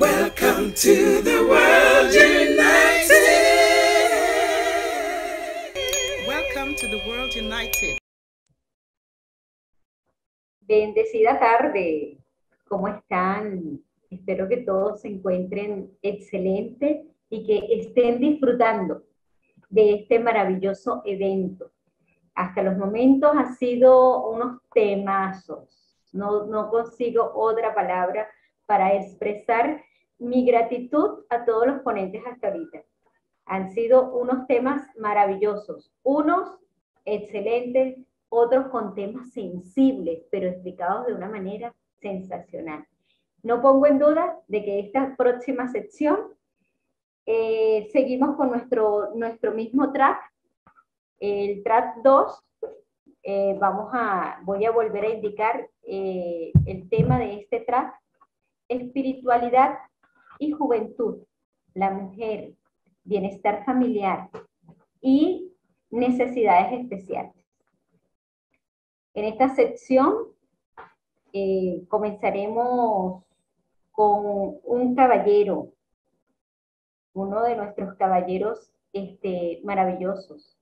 Welcome to the World United. Welcome to the World United. Bendecida tarde. ¿Cómo están? Espero que todos se encuentren excelentes y que estén disfrutando de este maravilloso evento. Hasta los momentos ha sido unos temazos. No, no consigo otra palabra para expresar mi gratitud a todos los ponentes hasta ahorita. Han sido unos temas maravillosos, unos excelentes, otros con temas sensibles, pero explicados de una manera sensacional. No pongo en duda de que esta próxima sección eh, seguimos con nuestro, nuestro mismo track, el track 2. Eh, vamos a, voy a volver a indicar eh, el tema de este track, espiritualidad y juventud, la mujer, bienestar familiar y necesidades especiales. En esta sección eh, comenzaremos con un caballero, uno de nuestros caballeros este, maravillosos,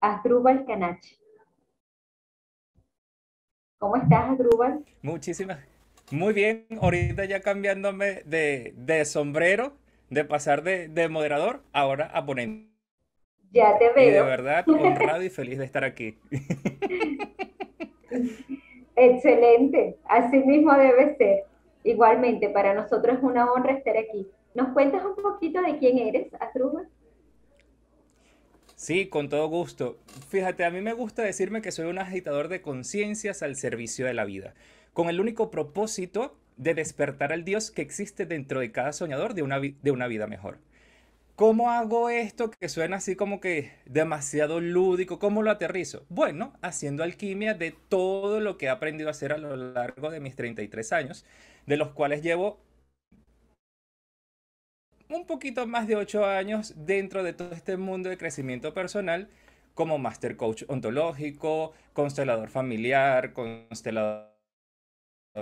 Asdrúbal Canache. ¿Cómo estás, Asdrúbal? Muchísimas gracias. Muy bien, ahorita ya cambiándome de, sombrero, de pasar de, moderador, ahora a ponente. Ya te veo. de verdad, honrado y feliz de estar aquí. Excelente, así mismo debe ser. Igualmente, para nosotros es una honra estar aquí. ¿Nos cuentas un poquito de quién eres, Atruma? Sí, con todo gusto. Fíjate, a mí me gusta decirme que soy un agitador de conciencias al servicio de la vida con el único propósito de despertar al Dios que existe dentro de cada soñador de una, de una vida mejor. ¿Cómo hago esto que suena así como que demasiado lúdico? ¿Cómo lo aterrizo? Bueno, haciendo alquimia de todo lo que he aprendido a hacer a lo largo de mis 33 años, de los cuales llevo un poquito más de 8 años dentro de todo este mundo de crecimiento personal como master coach ontológico, constelador familiar, constelador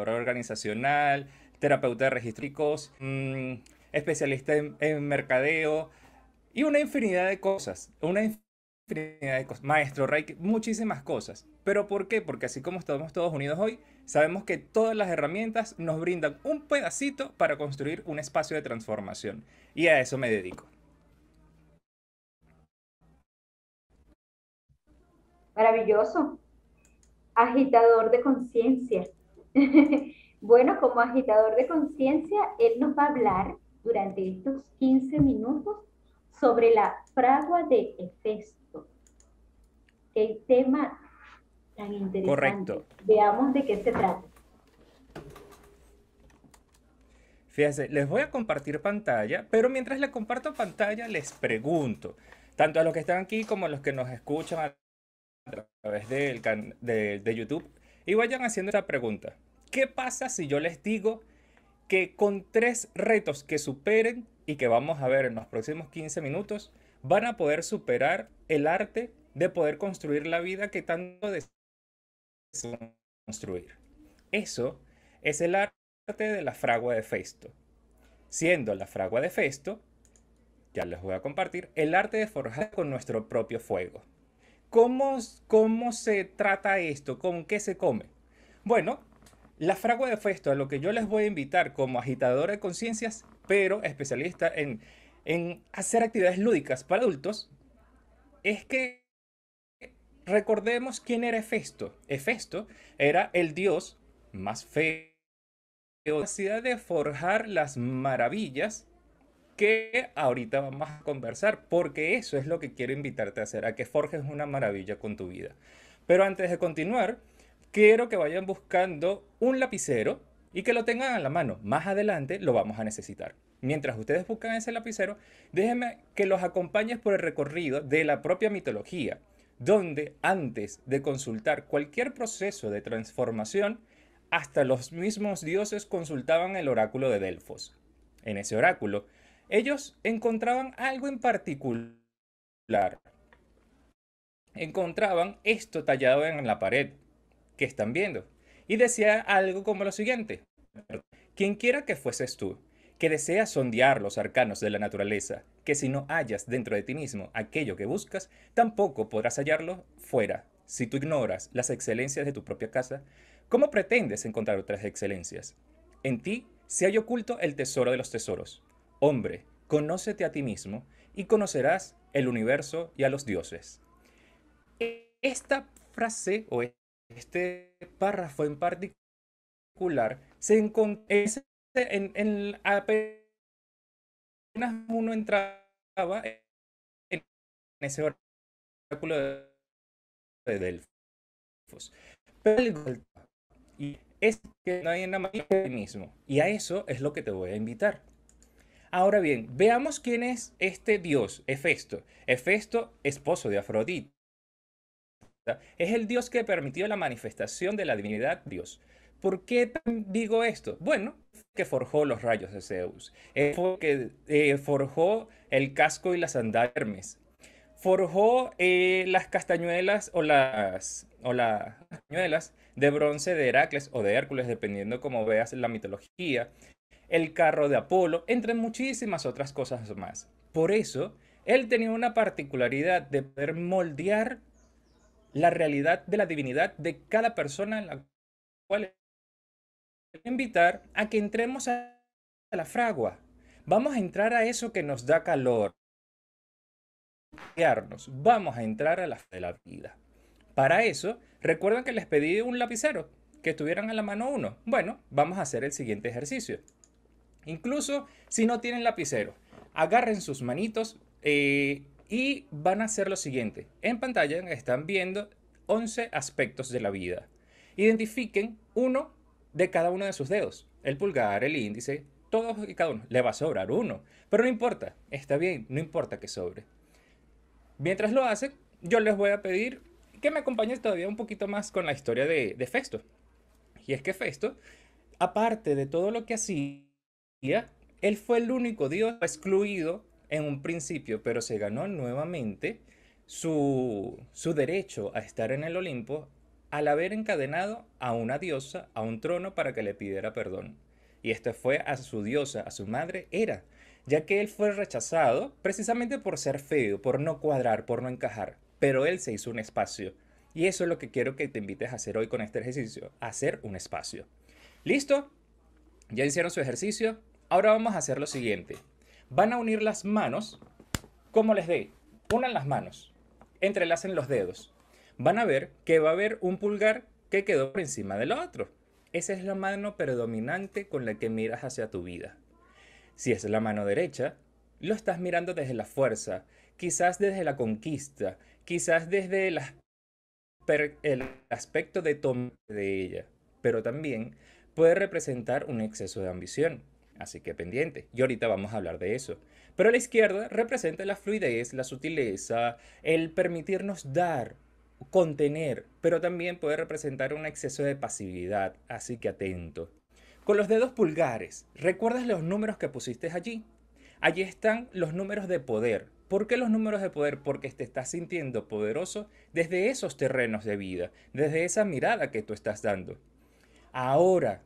organizacional, terapeuta de registros, mm, especialista en, mercadeo y una infinidad de cosas, una infinidad de cosas, maestro Reiki, muchísimas cosas. ¿Pero por qué? Porque así como estamos todos unidos hoy, sabemos que todas las herramientas nos brindan un pedacito para construir un espacio de transformación y a eso me dedico. Maravilloso. Agitador de conciencia. bueno, como agitador de conciencia, él nos va a hablar durante estos 15 minutos sobre la fragua de Efesto, el tema tan interesante. Correcto. Veamos de qué se trata. Fíjense, les voy a compartir pantalla, pero mientras les comparto pantalla, les pregunto, tanto a los que están aquí como a los que nos escuchan a través de, de YouTube, y vayan haciendo esta pregunta. ¿Qué pasa si yo les digo que con tres retos que superen y que vamos a ver en los próximos 15 minutos, van a poder superar el arte de poder construir la vida que tanto desean construir? Eso es el arte de la fragua de Festo. Siendo la fragua de Festo, ya les voy a compartir, el arte de forjar con nuestro propio fuego. ¿Cómo, ¿Cómo se trata esto? ¿Con qué se come? Bueno, la fragua de Festo, a lo que yo les voy a invitar como agitadora de conciencias, pero especialista en, hacer actividades lúdicas para adultos, es que recordemos quién era Hefesto. Hefesto era el dios más feo, capacidad de forjar las maravillas que ahorita vamos a conversar, porque eso es lo que quiero invitarte a hacer, a que forjes una maravilla con tu vida. Pero antes de continuar, quiero que vayan buscando un lapicero y que lo tengan a la mano. Más adelante lo vamos a necesitar. Mientras ustedes buscan ese lapicero, déjenme que los acompañes por el recorrido de la propia mitología, donde antes de consultar cualquier proceso de transformación, hasta los mismos dioses consultaban el oráculo de Delfos. En ese oráculo ellos encontraban algo en particular. Encontraban esto tallado en la pared que están viendo. Y decía algo como lo siguiente. Quien quiera que fueses tú, que deseas sondear los arcanos de la naturaleza, que si no hallas dentro de ti mismo aquello que buscas, tampoco podrás hallarlo fuera. Si tú ignoras las excelencias de tu propia casa, ¿cómo pretendes encontrar otras excelencias? En ti se halla oculto el tesoro de los tesoros. Hombre, conócete a ti mismo y conocerás el universo y a los dioses. Esta frase o este párrafo en particular se encontraba en, el apenas uno entraba en ese oráculo de, Delfos. y es que no hay que a mismo. Y a eso es lo que te voy a invitar. Ahora bien, veamos quién es este dios, Hefesto. Hefesto, esposo de Afrodita. Es el dios que permitió la manifestación de la divinidad Dios. ¿Por qué digo esto? Bueno, que forjó los rayos de Zeus. fue que eh, forjó el casco y las andarmes. Forjó eh, las castañuelas o las, o las castañuelas de bronce de Heracles o de Hércules, dependiendo como veas la mitología el carro de Apolo, entre muchísimas otras cosas más. Por eso, él tenía una particularidad de poder moldear la realidad de la divinidad de cada persona en la cual invitar a que entremos a la fragua. Vamos a entrar a eso que nos da calor. Vamos a entrar a la de la vida. Para eso, recuerdan que les pedí un lapicero, que estuvieran a la mano uno. Bueno, vamos a hacer el siguiente ejercicio. Incluso si no tienen lapicero, agarren sus manitos eh, y van a hacer lo siguiente. En pantalla están viendo 11 aspectos de la vida. Identifiquen uno de cada uno de sus dedos. El pulgar, el índice, todos y cada uno. Le va a sobrar uno. Pero no importa, está bien, no importa que sobre. Mientras lo hacen, yo les voy a pedir que me acompañen todavía un poquito más con la historia de, Festo. Y es que Festo, aparte de todo lo que hacía, él fue el único dios excluido en un principio, pero se ganó nuevamente su, su derecho a estar en el Olimpo al haber encadenado a una diosa a un trono para que le pidiera perdón. Y esto fue a su diosa, a su madre, era, ya que él fue rechazado precisamente por ser feo, por no cuadrar, por no encajar, pero él se hizo un espacio. Y eso es lo que quiero que te invites a hacer hoy con este ejercicio, hacer un espacio. ¿Listo? ¿Ya hicieron su ejercicio? Ahora vamos a hacer lo siguiente. Van a unir las manos como les dé. Unan las manos. Entrelacen los dedos. Van a ver que va a haber un pulgar que quedó por encima del otro. Esa es la mano predominante con la que miras hacia tu vida. Si es la mano derecha, lo estás mirando desde la fuerza, quizás desde la conquista, quizás desde el, el aspecto de toma de ella, pero también puede representar un exceso de ambición Así que pendiente. Y ahorita vamos a hablar de eso. Pero la izquierda representa la fluidez, la sutileza, el permitirnos dar, contener, pero también puede representar un exceso de pasividad. Así que atento. Con los dedos pulgares, ¿recuerdas los números que pusiste allí? Allí están los números de poder. ¿Por qué los números de poder? Porque te estás sintiendo poderoso desde esos terrenos de vida, desde esa mirada que tú estás dando. Ahora,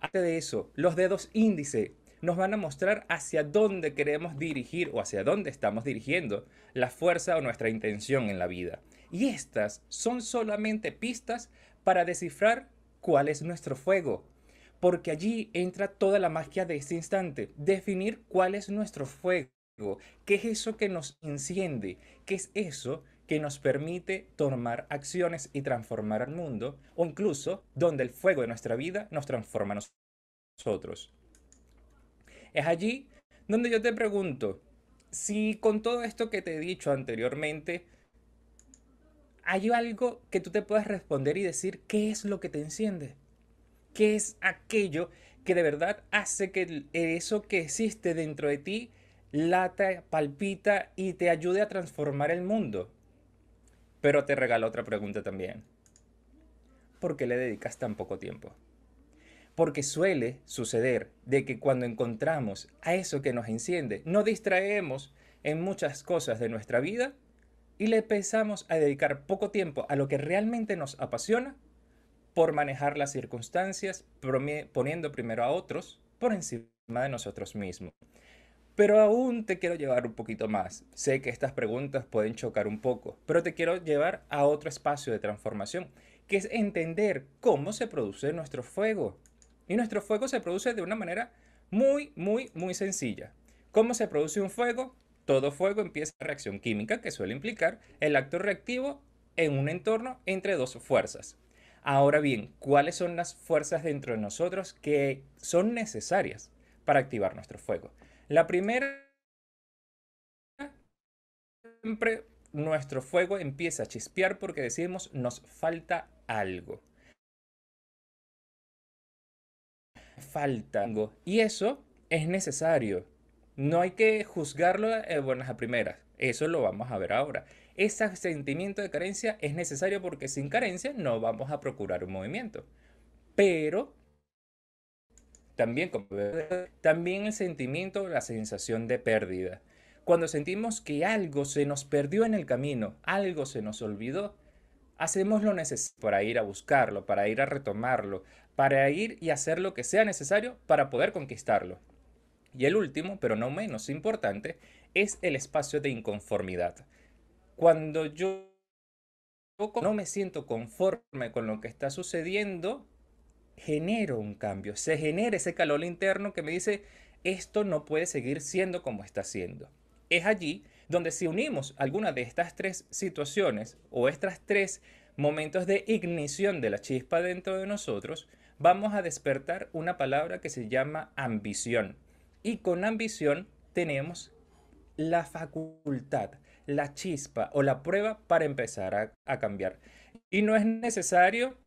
antes de eso, los dedos índice nos van a mostrar hacia dónde queremos dirigir o hacia dónde estamos dirigiendo la fuerza o nuestra intención en la vida. Y estas son solamente pistas para descifrar cuál es nuestro fuego. Porque allí entra toda la magia de este instante, definir cuál es nuestro fuego, qué es eso que nos enciende, qué es eso que nos permite tomar acciones y transformar al mundo, o incluso donde el fuego de nuestra vida nos transforma a nosotros. Es allí donde yo te pregunto, si con todo esto que te he dicho anteriormente, hay algo que tú te puedas responder y decir qué es lo que te enciende, qué es aquello que de verdad hace que eso que existe dentro de ti lata, palpita y te ayude a transformar el mundo. Pero te regalo otra pregunta también. ¿Por qué le dedicas tan poco tiempo? Porque suele suceder de que cuando encontramos a eso que nos enciende, nos distraemos en muchas cosas de nuestra vida y le empezamos a dedicar poco tiempo a lo que realmente nos apasiona por manejar las circunstancias, poniendo primero a otros por encima de nosotros mismos. Pero aún te quiero llevar un poquito más. Sé que estas preguntas pueden chocar un poco, pero te quiero llevar a otro espacio de transformación, que es entender cómo se produce nuestro fuego. Y nuestro fuego se produce de una manera muy, muy, muy sencilla. ¿Cómo se produce un fuego? Todo fuego empieza a reacción química que suele implicar el acto reactivo en un entorno entre dos fuerzas. Ahora bien, ¿cuáles son las fuerzas dentro de nosotros que son necesarias para activar nuestro fuego? La primera, siempre nuestro fuego empieza a chispear porque decimos nos falta algo. Falta algo. Y eso es necesario. No hay que juzgarlo de buenas a primeras. Eso lo vamos a ver ahora. Ese sentimiento de carencia es necesario porque sin carencia no vamos a procurar un movimiento. Pero también también el sentimiento, la sensación de pérdida. Cuando sentimos que algo se nos perdió en el camino, algo se nos olvidó, hacemos lo necesario para ir a buscarlo, para ir a retomarlo, para ir y hacer lo que sea necesario para poder conquistarlo. Y el último, pero no menos importante, es el espacio de inconformidad. Cuando yo no me siento conforme con lo que está sucediendo, genero un cambio, se genera ese calor interno que me dice, esto no puede seguir siendo como está siendo. Es allí donde si unimos alguna de estas tres situaciones o estas tres momentos de ignición de la chispa dentro de nosotros, vamos a despertar una palabra que se llama ambición. Y con ambición tenemos la facultad, la chispa o la prueba para empezar a, a cambiar. Y no es necesario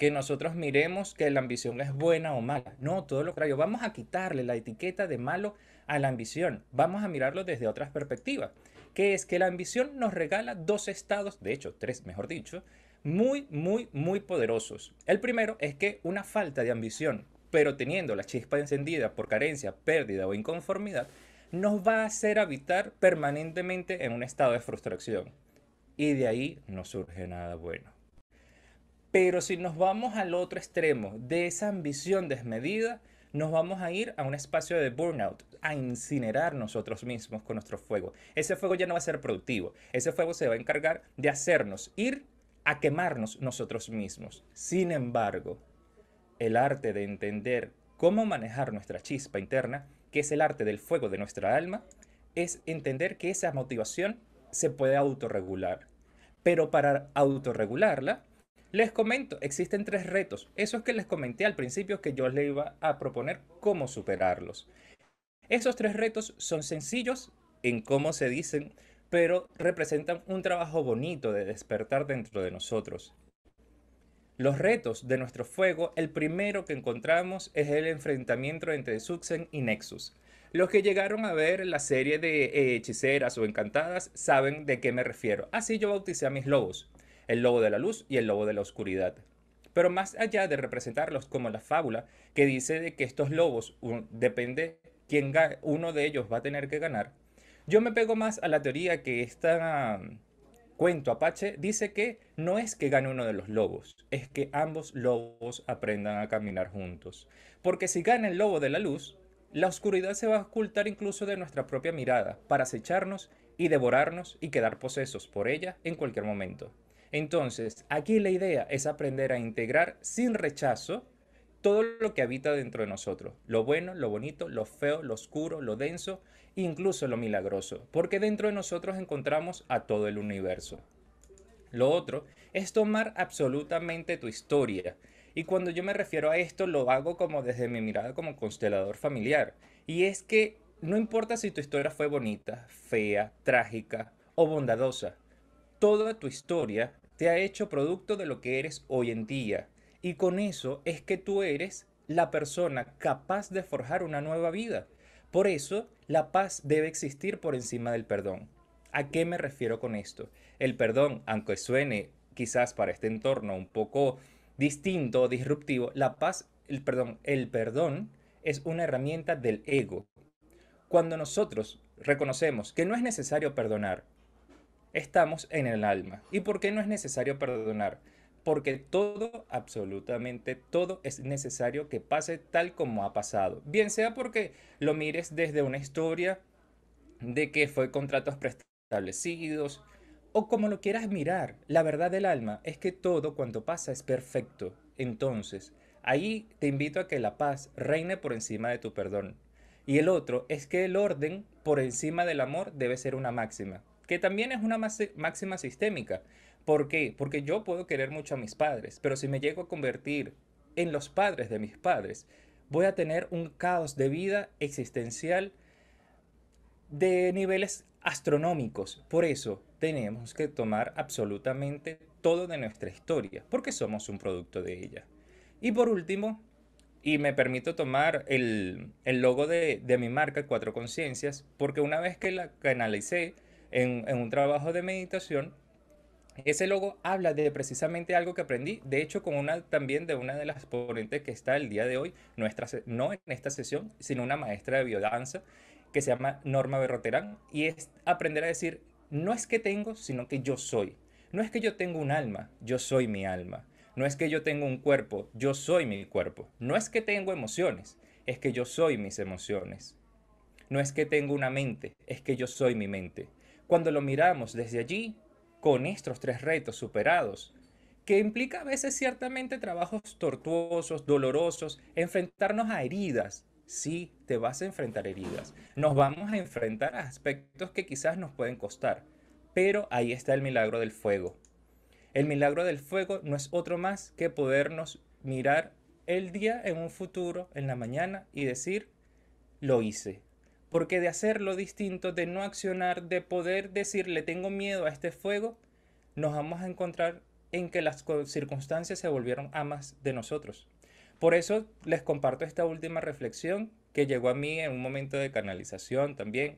que nosotros miremos que la ambición es buena o mala. No, todo lo contrario. Vamos a quitarle la etiqueta de malo a la ambición. Vamos a mirarlo desde otras perspectivas. Que es que la ambición nos regala dos estados, de hecho tres, mejor dicho, muy, muy, muy poderosos. El primero es que una falta de ambición, pero teniendo la chispa encendida por carencia, pérdida o inconformidad, nos va a hacer habitar permanentemente en un estado de frustración. Y de ahí no surge nada bueno. Pero si nos vamos al otro extremo de esa ambición desmedida, nos vamos a ir a un espacio de burnout, a incinerar nosotros mismos con nuestro fuego. Ese fuego ya no va a ser productivo, ese fuego se va a encargar de hacernos ir a quemarnos nosotros mismos. Sin embargo, el arte de entender cómo manejar nuestra chispa interna, que es el arte del fuego de nuestra alma, es entender que esa motivación se puede autorregular. Pero para autorregularla, les comento, existen tres retos. Esos que les comenté al principio que yo les iba a proponer cómo superarlos. Esos tres retos son sencillos en cómo se dicen, pero representan un trabajo bonito de despertar dentro de nosotros. Los retos de nuestro fuego, el primero que encontramos es el enfrentamiento entre Suxen y Nexus. Los que llegaron a ver la serie de hechiceras o encantadas saben de qué me refiero. Así yo bauticé a mis lobos el lobo de la luz y el lobo de la oscuridad. Pero más allá de representarlos como la fábula que dice de que estos lobos depende quién uno de ellos va a tener que ganar, yo me pego más a la teoría que esta mm, cuento Apache dice que no es que gane uno de los lobos, es que ambos lobos aprendan a caminar juntos. Porque si gana el lobo de la luz, la oscuridad se va a ocultar incluso de nuestra propia mirada para acecharnos y devorarnos y quedar posesos por ella en cualquier momento. Entonces, aquí la idea es aprender a integrar sin rechazo todo lo que habita dentro de nosotros, lo bueno, lo bonito, lo feo, lo oscuro, lo denso, incluso lo milagroso, porque dentro de nosotros encontramos a todo el universo. Lo otro es tomar absolutamente tu historia. Y cuando yo me refiero a esto, lo hago como desde mi mirada como constelador familiar. Y es que no importa si tu historia fue bonita, fea, trágica o bondadosa, toda tu historia te ha hecho producto de lo que eres hoy en día. Y con eso es que tú eres la persona capaz de forjar una nueva vida. Por eso, la paz debe existir por encima del perdón. ¿A qué me refiero con esto? El perdón, aunque suene quizás para este entorno un poco distinto, o disruptivo, la paz, el perdón, el perdón es una herramienta del ego. Cuando nosotros reconocemos que no es necesario perdonar, estamos en el alma. ¿Y por qué no es necesario perdonar? Porque todo, absolutamente todo, es necesario que pase tal como ha pasado. Bien sea porque lo mires desde una historia de que fue contratos preestablecidos, o como lo quieras mirar, la verdad del alma es que todo cuanto pasa es perfecto. Entonces, ahí te invito a que la paz reine por encima de tu perdón. Y el otro es que el orden por encima del amor debe ser una máxima que también es una máxima sistémica. ¿Por qué? Porque yo puedo querer mucho a mis padres, pero si me llego a convertir en los padres de mis padres, voy a tener un caos de vida existencial de niveles astronómicos. Por eso tenemos que tomar absolutamente todo de nuestra historia, porque somos un producto de ella. Y por último, y me permito tomar el, el logo de, de mi marca Cuatro Conciencias, porque una vez que la canalicé, en, un trabajo de meditación, ese logo habla de precisamente algo que aprendí, de hecho con una también de una de las ponentes que está el día de hoy, nuestra, no en esta sesión, sino una maestra de biodanza que se llama Norma Berroterán, y es aprender a decir, no es que tengo, sino que yo soy. No es que yo tengo un alma, yo soy mi alma. No es que yo tengo un cuerpo, yo soy mi cuerpo. No es que tengo emociones, es que yo soy mis emociones. No es que tengo una mente, es que yo soy mi mente. Cuando lo miramos desde allí, con estos tres retos superados, que implica a veces ciertamente trabajos tortuosos, dolorosos, enfrentarnos a heridas. Sí, te vas a enfrentar heridas. Nos vamos a enfrentar a aspectos que quizás nos pueden costar. Pero ahí está el milagro del fuego. El milagro del fuego no es otro más que podernos mirar el día en un futuro, en la mañana, y decir, lo hice, porque de hacerlo distinto, de no accionar, de poder decirle tengo miedo a este fuego, nos vamos a encontrar en que las circunstancias se volvieron amas de nosotros. Por eso les comparto esta última reflexión que llegó a mí en un momento de canalización también,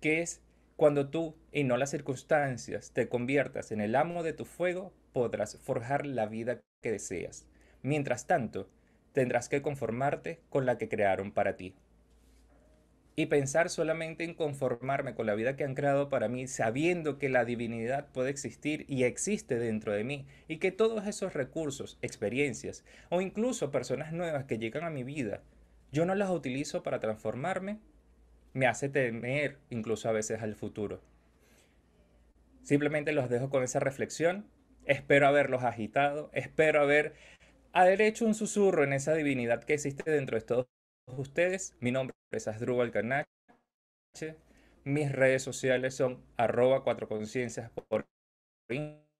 que es cuando tú y no las circunstancias te conviertas en el amo de tu fuego, podrás forjar la vida que deseas. Mientras tanto, tendrás que conformarte con la que crearon para ti y pensar solamente en conformarme con la vida que han creado para mí, sabiendo que la divinidad puede existir y existe dentro de mí, y que todos esos recursos, experiencias o incluso personas nuevas que llegan a mi vida, yo no las utilizo para transformarme, me hace temer incluso a veces al futuro. Simplemente los dejo con esa reflexión, espero haberlos agitado, espero haber hecho un susurro en esa divinidad que existe dentro de todos ustedes. Mi nombre es Asdrúbal Canache. Mis redes sociales son arroba cuatro conciencias por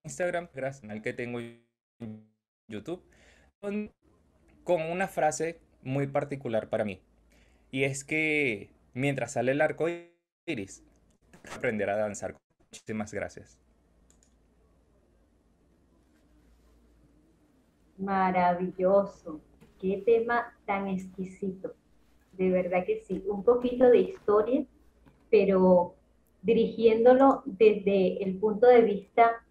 Instagram, gracias al que tengo YouTube, con, una frase muy particular para mí. Y es que mientras sale el arco iris, aprenderá a danzar. Muchísimas gracias. Maravilloso. Qué tema tan exquisito. De verdad que sí. Un poquito de historia, pero dirigiéndolo desde el punto de vista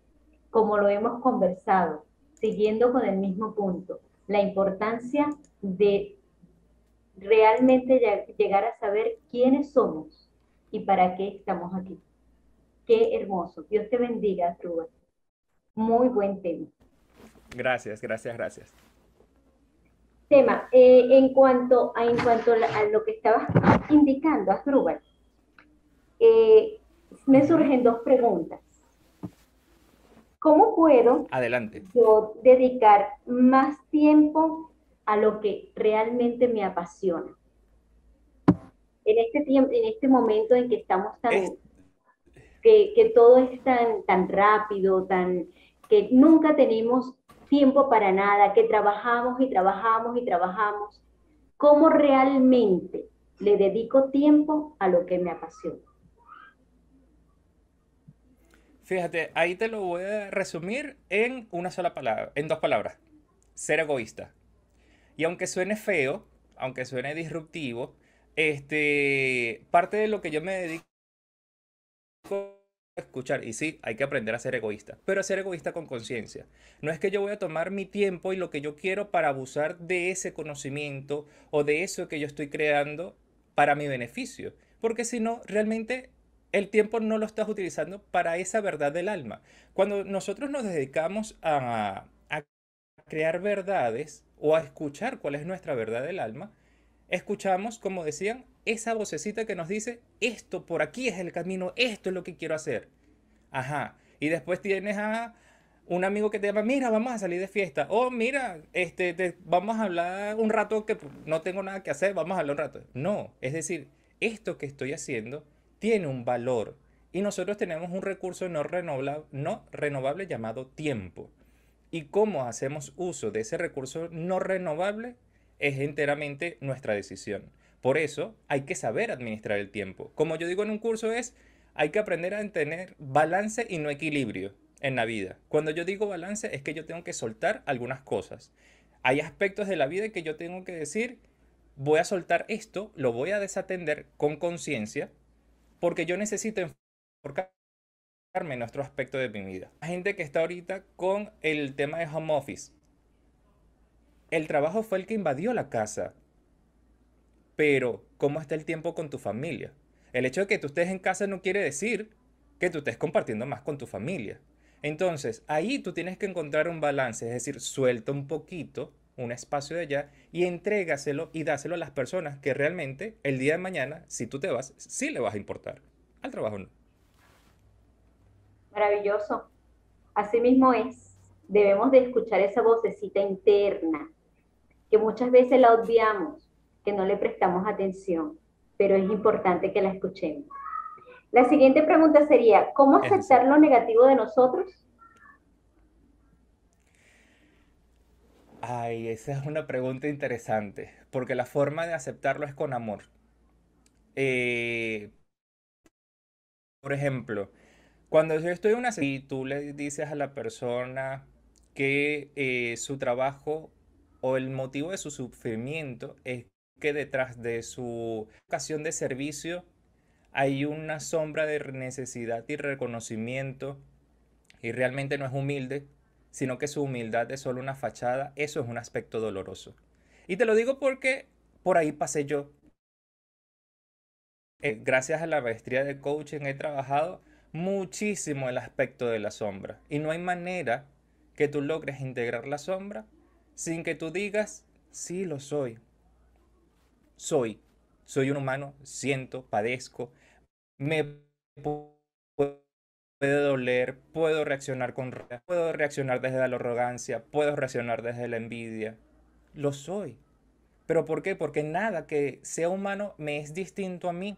como lo hemos conversado, siguiendo con el mismo punto, la importancia de realmente llegar a saber quiénes somos y para qué estamos aquí. Qué hermoso. Dios te bendiga, Rubén. Muy buen tema. Gracias, gracias, gracias tema. Eh, en cuanto, a, en cuanto a lo que estabas indicando, Asdrúbal, eh, me surgen dos preguntas. ¿Cómo puedo dedicar más tiempo a lo que realmente me apasiona? En este, tiempo, en este momento en que estamos tan... Que, todo es tan, tan rápido, tan que nunca tenemos tiempo para nada, que trabajamos y trabajamos y trabajamos, ¿cómo realmente le dedico tiempo a lo que me apasiona? Fíjate, ahí te lo voy a resumir en una sola palabra, en dos palabras. Ser egoísta. Y aunque suene feo, aunque suene disruptivo, este, parte de lo que yo me dedico escuchar. Y sí, hay que aprender a ser egoísta, pero a ser egoísta con conciencia. No es que yo voy a tomar mi tiempo y lo que yo quiero para abusar de ese conocimiento o de eso que yo estoy creando para mi beneficio, porque si no, realmente el tiempo no lo estás utilizando para esa verdad del alma. Cuando nosotros nos dedicamos a, a crear verdades o a escuchar cuál es nuestra verdad del alma, escuchamos, como decían, esa vocecita que nos dice, esto por aquí es el camino, esto es lo que quiero hacer. Ajá. Y después tienes a un amigo que te llama, mira, vamos a salir de fiesta. O oh, mira, este, vamos a hablar un rato que no tengo nada que hacer, vamos a hablar un rato. No, es decir, esto que estoy haciendo tiene un valor. Y nosotros tenemos un recurso no renovable, no renovable llamado tiempo. Y cómo hacemos uso de ese recurso no renovable es enteramente nuestra decisión. Por eso hay que saber administrar el tiempo. Como yo digo en un curso es, hay que aprender a tener balance y no equilibrio en la vida. Cuando yo digo balance es que yo tengo que soltar algunas cosas. Hay aspectos de la vida que yo tengo que decir, voy a soltar esto, lo voy a desatender con conciencia, porque yo necesito enfocarme en otro aspecto de mi vida. La gente que está ahorita con el tema de home office. El trabajo fue el que invadió la casa pero ¿cómo está el tiempo con tu familia? El hecho de que tú estés en casa no quiere decir que tú estés compartiendo más con tu familia. Entonces, ahí tú tienes que encontrar un balance, es decir, suelta un poquito, un espacio de allá, y entrégaselo y dáselo a las personas que realmente el día de mañana, si tú te vas, sí le vas a importar. Al trabajo no. Maravilloso. Así mismo es. Debemos de escuchar esa vocecita interna, que muchas veces la odiamos que no le prestamos atención, pero es importante que la escuchemos. La siguiente pregunta sería, ¿cómo aceptar lo negativo de nosotros? Ay, esa es una pregunta interesante, porque la forma de aceptarlo es con amor. Eh, por ejemplo, cuando yo estoy en una y tú le dices a la persona que eh, su trabajo o el motivo de su sufrimiento es que detrás de su ocasión de servicio hay una sombra de necesidad y reconocimiento y realmente no es humilde, sino que su humildad es solo una fachada, eso es un aspecto doloroso. Y te lo digo porque por ahí pasé yo. Eh, gracias a la maestría de coaching he trabajado muchísimo el aspecto de la sombra y no hay manera que tú logres integrar la sombra sin que tú digas, sí lo soy, soy, soy un humano, siento, padezco, me puede doler, puedo reaccionar con puedo reaccionar desde la arrogancia, puedo reaccionar desde la envidia. Lo soy. ¿Pero por qué? Porque nada que sea humano me es distinto a mí.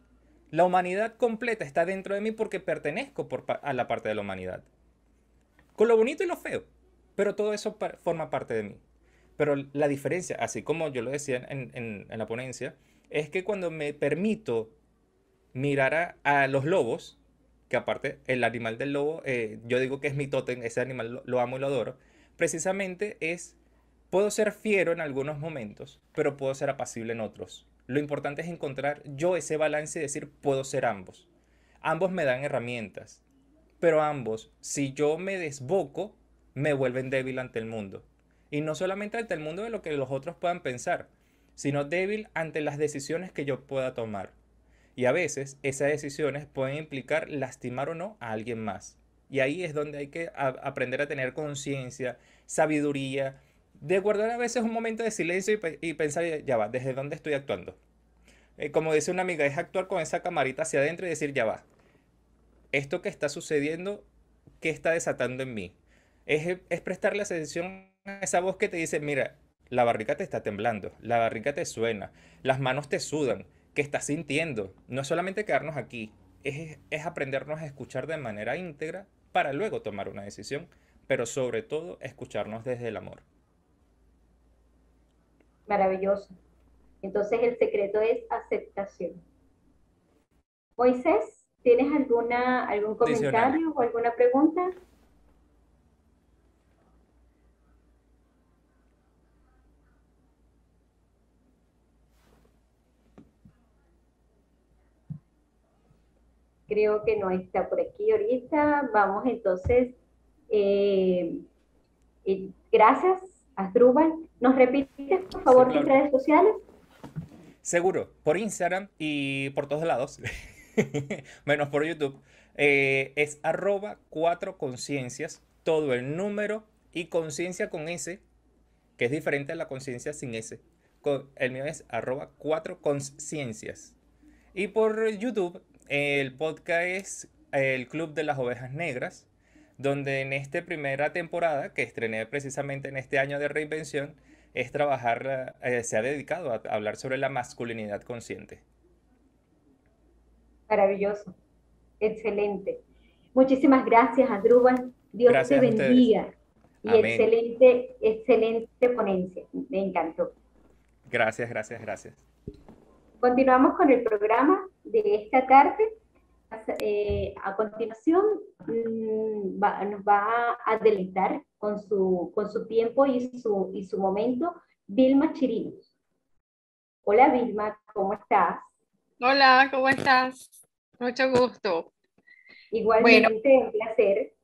La humanidad completa está dentro de mí porque pertenezco a la parte de la humanidad. Con lo bonito y lo feo, pero todo eso forma parte de mí. Pero la diferencia, así como yo lo decía en, la ponencia, es que cuando me permito mirar a, los lobos, que aparte el animal del lobo, eh, yo digo que es mi tótem, ese animal lo, lo, amo y lo adoro, precisamente es, puedo ser fiero en algunos momentos, pero puedo ser apacible en otros. Lo importante es encontrar yo ese balance y decir, puedo ser ambos. Ambos me dan herramientas, pero ambos, si yo me desboco, me vuelven débil ante el mundo. Y no solamente ante el mundo de lo que los otros puedan pensar, sino débil ante las decisiones que yo pueda tomar. Y a veces esas decisiones pueden implicar lastimar o no a alguien más. Y ahí es donde hay que aprender a tener conciencia, sabiduría, de guardar a veces un momento de silencio y, pensar, ya va, ¿desde dónde estoy actuando? Eh, como dice una amiga, es actuar con esa camarita hacia adentro y decir, ya va, esto que está sucediendo, ¿qué está desatando en mí? Es, es prestarle atención esa voz que te dice, mira, la barriga te está temblando, la barriga te suena, las manos te sudan, qué estás sintiendo. No es solamente quedarnos aquí, es, aprendernos a escuchar de manera íntegra para luego tomar una decisión, pero sobre todo escucharnos desde el amor. Maravilloso. Entonces el secreto es aceptación. Moisés, ¿tienes alguna, algún comentario o alguna pregunta? creo que no está por aquí ahorita. Vamos entonces, eh, eh, gracias, Astrubal. ¿Nos repites, por favor, tus redes sociales? Seguro, por Instagram y por todos lados, menos por YouTube. Eh, es arroba cuatro conciencias, todo el número y conciencia con S, que es diferente a la conciencia sin S. el mío es arroba cuatro conciencias. Y por YouTube el podcast es El Club de las Ovejas Negras, donde en esta primera temporada, que estrené precisamente en este año de reinvención, es trabajar, eh, se ha dedicado a hablar sobre la masculinidad consciente. Maravilloso, excelente. Muchísimas gracias, Andrúbal. Dios te bendiga. Y excelente, excelente ponencia. Me encantó. Gracias, gracias, gracias. Continuamos con el programa de esta tarde. Eh, a continuación mm, nos va a deleitar con su, con su tiempo y su, y su momento Vilma Chirinos. Hola Vilma, ¿cómo estás? Hola, ¿cómo estás? Mucho gusto. Igualmente, un placer.